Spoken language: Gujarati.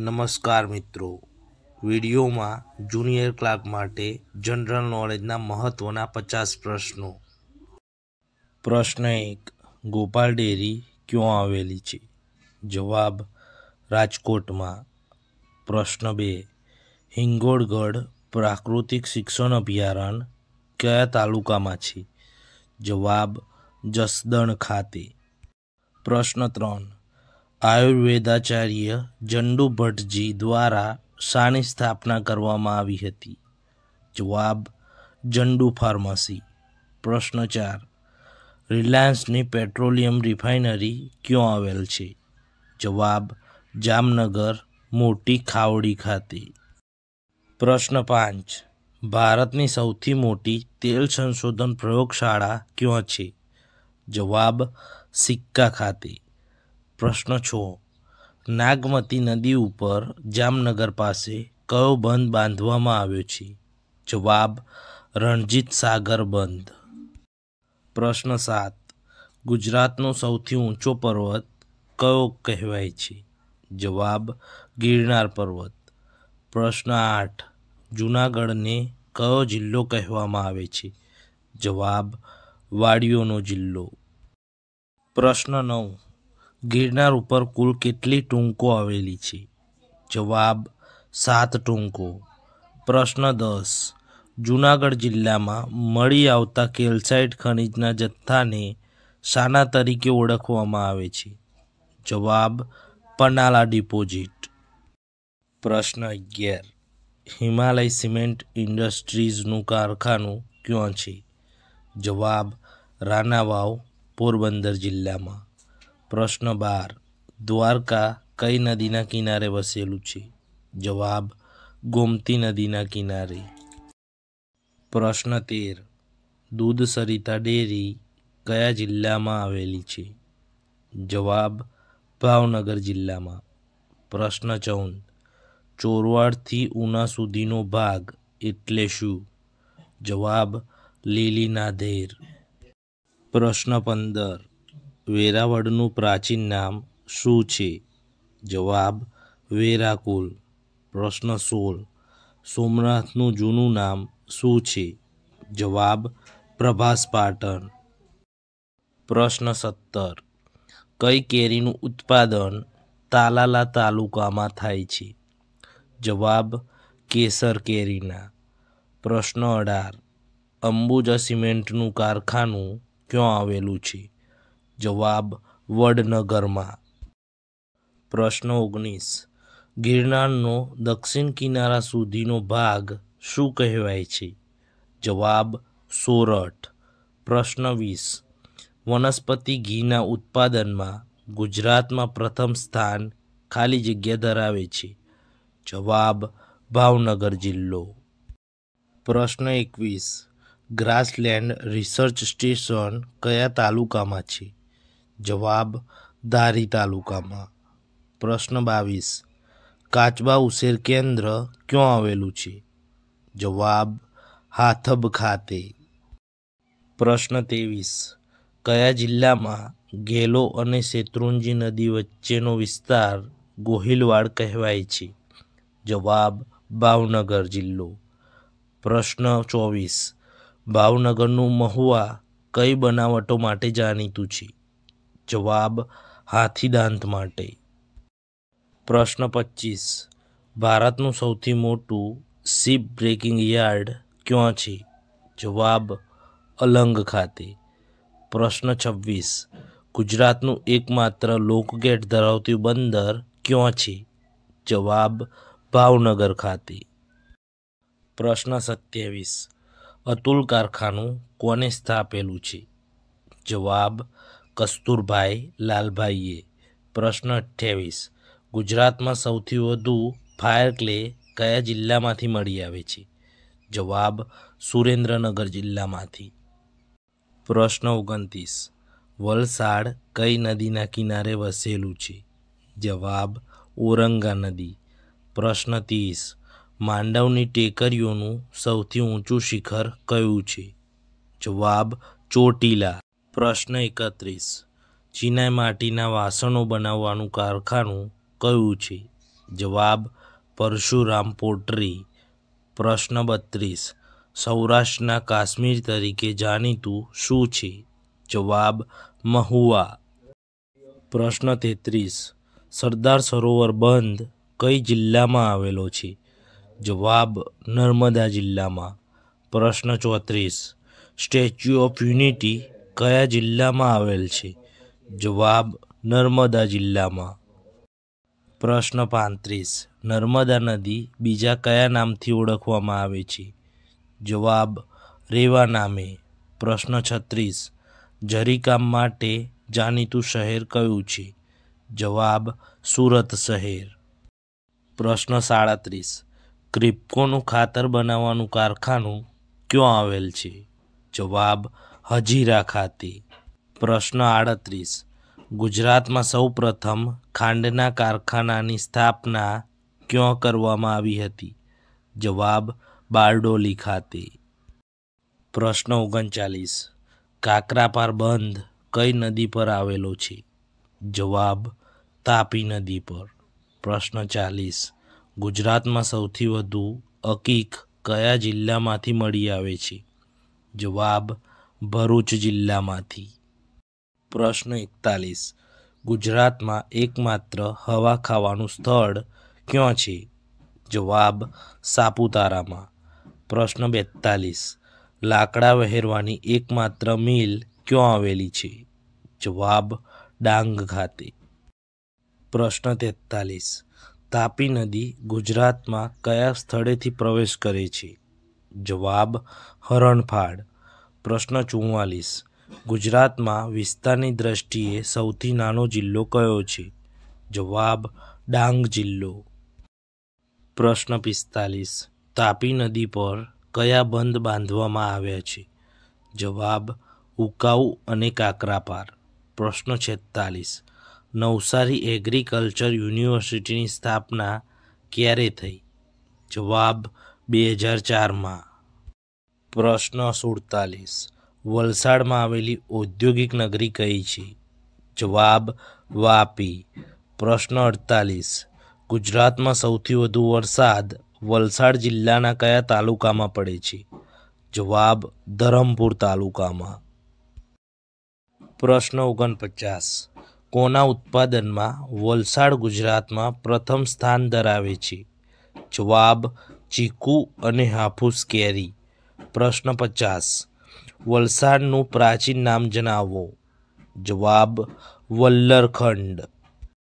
નમસ્કાર મિત્રો વિડીયોમાં જુનિયર ક્લાર્ક માટે જનરલ નોલેજના મહત્ત્વના પચાસ પ્રશ્નો પ્રશ્ન એક ગોપાલ ડેરી ક્યાં આવેલી છે જવાબ રાજકોટમાં પ્રશ્ન બે હિંગોળગઢ પ્રાકૃતિક શિક્ષણ અભયારણ્ય કયા તાલુકામાં છે જવાબ જસદણ ખાતે પ્રશ્ન ત્રણ આયુર્વેદાચાર્ય જંડુ ભટ્ટજી દ્વારા શાની સ્થાપના કરવામાં આવી હતી જવાબ જંડુ ફાર્મસી પ્રશ્ન ચાર રિલાયન્સની પેટ્રોલિયમ રિફાઇનરી ક્યાં આવેલ છે જવાબ જામનગર મોટી ખાવડી ખાતે પ્રશ્ન પાંચ ભારતની સૌથી મોટી તેલ સંશોધન પ્રયોગશાળા ક્યાં છે જવાબ સિક્કા ખાતે પ્રશ્ન છો નાગમતી નદી ઉપર જામનગર પાસે કયો બંધ બાંધવામાં આવ્યો છે જવાબ રણજીત સાગર બંધ પ્રશ્ન સાત ગુજરાતનો સૌથી ઊંચો પર્વત કયો કહેવાય છે જવાબ ગિરનાર પર્વત પ્રશ્ન આઠ જૂનાગઢને કયો જિલ્લો કહેવામાં આવે છે જવાબ વાડીઓનો જિલ્લો પ્રશ્ન નવ ગિરનાર ઉપર કુલ કેટલી ટૂંકો આવેલી છે જવાબ સાત ટૂંકો પ્રશ્ન દસ જૂનાગઢ જિલ્લામાં મળી આવતા કેલ્સાઇટ ખનિજના જથ્થાને શાના તરીકે ઓળખવામાં આવે છે જવાબ પનાલા ડિપોઝિટ પ્રશ્ન અગિયાર હિમાલય સિમેન્ટ ઇન્ડસ્ટ્રીઝનું કારખાનું ક્યાં છે જવાબ રાનાવાવ પોરબંદર જિલ્લામાં પ્રશ્ન બાર દ્વારકા કઈ નદીના કિનારે વસેલું છે જવાબ ગોમતી નદીના કિનારે પ્રશ્ન તેર દૂધ સરિતા ડેરી કયા જિલ્લામાં આવેલી છે જવાબ ભાવનગર જિલ્લામાં પ્રશ્ન ચૌદ ચોરવાડથી ઉના સુધીનો ભાગ એટલે શું જવાબ લીલીના ધેર પ્રશ્ન પંદર વેરાવળનું પ્રાચીન નામ શું છે જવાબ વેરાકુલ પ્રશ્ન સોળ સોમનાથનું જૂનું નામ શું છે જવાબ પ્રભાસ પાટણ પ્રશ્ન સત્તર કઈ કેરીનું ઉત્પાદન તાલાલા તાલુકામાં થાય છે જવાબ કેસર કેરીના પ્રશ્ન અઢાર અંબુજા સિમેન્ટનું કારખાનું ક્યાં આવેલું છે જવાબ વડનગરમાં પ્રશ્ન ઓગણીસ ગિરનારનો દક્ષિણ કિનારા સુધીનો ભાગ શું કહેવાય છે જવાબ સોરઠ પ્રશ્ન વીસ વનસ્પતિ ઘીના ઉત્પાદનમાં ગુજરાતમાં પ્રથમ સ્થાન ખાલી જગ્યા ધરાવે છે જવાબ ભાવનગર જિલ્લો પ્રશ્ન એકવીસ ગ્રાસલેન્ડ રિસર્ચ સ્ટેશન કયા તાલુકામાં છે જવાબ ધારી તાલુકામાં પ્રશ્ન બાવીસ કાચબા ઉછેર કેન્દ્ર ક્યાં આવેલું છે જવાબ હાથબ ખાતે પ્રશ્ન ત્રેવીસ કયા જિલ્લામાં ગેલો અને શેત્રુંજી નદી વચ્ચેનો વિસ્તાર ગોહિલવાડ કહેવાય છે જવાબ ભાવનગર જિલ્લો પ્રશ્ન ચોવીસ ભાવનગરનું મહુવા કઈ બનાવટો માટે જાણીતું છે જવાબ હાથીદાંત માટે પ્રશ્ન પચીસ ભારતનું સૌથી મોટું શિપ બ્રેકિંગ યાર્ડ ક્યાં છે જવાબ અલંગ ખાતે પ્રશ્ન છવ્વીસ ગુજરાતનું એકમાત્ર લોકગેટ ધરાવતું બંદર ક્યાં છે જવાબ ભાવનગર ખાતે પ્રશ્ન સત્યાવીસ અતુલ કારખાનું કોને સ્થાપેલું છે જવાબ કસ્તુરભાઈ લાલભાઈએ પ્રશ્ન અઠ્યાવીસ ગુજરાતમાં સૌથી વધુ ફાયર ક્લે કયા જિલ્લામાંથી મળી આવે છે જવાબ સુરેન્દ્રનગર જિલ્લામાંથી પ્રશ્ન ઓગણત્રીસ વલસાડ કઈ નદીના કિનારે વસેલું છે જવાબ ઓરંગા નદી પ્રશ્ન ત્રીસ માંડવની ટેકરીઓનું સૌથી ઊંચું શિખર કયું છે જવાબ ચોટીલા પ્રશ્ન એકત્રીસ ચીનાઈ માટીના વાસણો બનાવવાનું કારખાનું કયું છે જવાબ પરશુરામ પોટ્રી પ્રશ્ન બત્રીસ સૌરાષ્ટ્રના કાશ્મીર તરીકે જાણીતું શું છે જવાબ મહુવા પ્રશ્ન તેત્રીસ સરદાર સરોવર બંધ કઈ જિલ્લામાં આવેલો છે જવાબ નર્મદા જિલ્લામાં પ્રશ્ન ચોત્રીસ સ્ટેચ્યુ ઓફ યુનિટી કયા જિલ્લામાં આવેલ છે જવાબ નર્મદા જિલ્લામાં પ્રશ્ન પાંત્રીસ નર્મદા નદી બીજા કયા નામથી ઓળખવામાં આવે છે જવાબ રેવા નામે પ્રશ્ન છત્રીસ જરીકામ માટે જાણીતું શહેર કયું છે જવાબ સુરત શહેર પ્રશ્ન સાડત્રીસ ક્રિપ્કોનું ખાતર બનાવવાનું કારખાનું ક્યાં આવેલ છે જવાબ હજીરા ખાતી પ્રશ્ન આડત્રીસ ગુજરાતમાં સૌપ્રથમ ખાંડના કારખાનાની સ્થાપના ક્યાં કરવામાં આવી હતી જવાબ બારડોલી ખાતે પ્રશ્ન ઓગણચાલીસ કાકરાપાર બંધ કઈ નદી પર આવેલો છે જવાબ તાપી નદી પર પ્રશ્ન ચાલીસ ગુજરાતમાં સૌથી વધુ અકીક કયા જિલ્લામાંથી મળી આવે છે જવાબ ભરૂચ જિલ્લામાંથી પ્રશ્ન એકતાલીસ ગુજરાતમાં એકમાત્ર હવા ખાવાનું સ્થળ ક્યાં છે જવાબ સાપુતારામાં પ્રશ્ન બેતાલીસ લાકડા વહેરવાની એકમાત્ર મિલ ક્યાં આવેલી છે જવાબ ડાંગ ખાતે પ્રશ્ન તેતાલીસ તાપી નદી ગુજરાતમાં કયા સ્થળેથી પ્રવેશ કરે છે જવાબ હરણફાળ પ્રશ્ન ચુમ્માલીસ ગુજરાતમાં વિસ્તારની દ્રષ્ટિએ સૌથી નાનો જિલ્લો કયો છે જવાબ ડાંગ જિલ્લો પ્રશ્ન પિસ્તાલીસ તાપી નદી પર કયા બંધ બાંધવામાં આવ્યા છે જવાબ ઉકાઉ અને કાકરાપાર પ્રશ્ન છેતાલીસ નવસારી એગ્રીકલ્ચર યુનિવર્સિટીની સ્થાપના ક્યારે થઈ જવાબ બે હજાર ચારમાં પ્રશ્ન સુડતાલીસ વલસાડમાં આવેલી ઔદ્યોગિક નગરી કઈ છે જવાબ વાપી પ્રશ્ન અડતાલીસ ગુજરાતમાં સૌથી વધુ વરસાદ વલસાડ જિલ્લાના કયા તાલુકામાં પડે છે જવાબ ધરમપુર તાલુકામાં પ્રશ્ન ઓગણપચાસ કોના ઉત્પાદનમાં વલસાડ ગુજરાતમાં પ્રથમ સ્થાન ધરાવે છે જવાબ ચીકુ અને હાફૂસ કેરી પ્રશ્ન પચાસ વલસાડનું પ્રાચીન નામ જણાવો જવાબ વલ્લરખંડ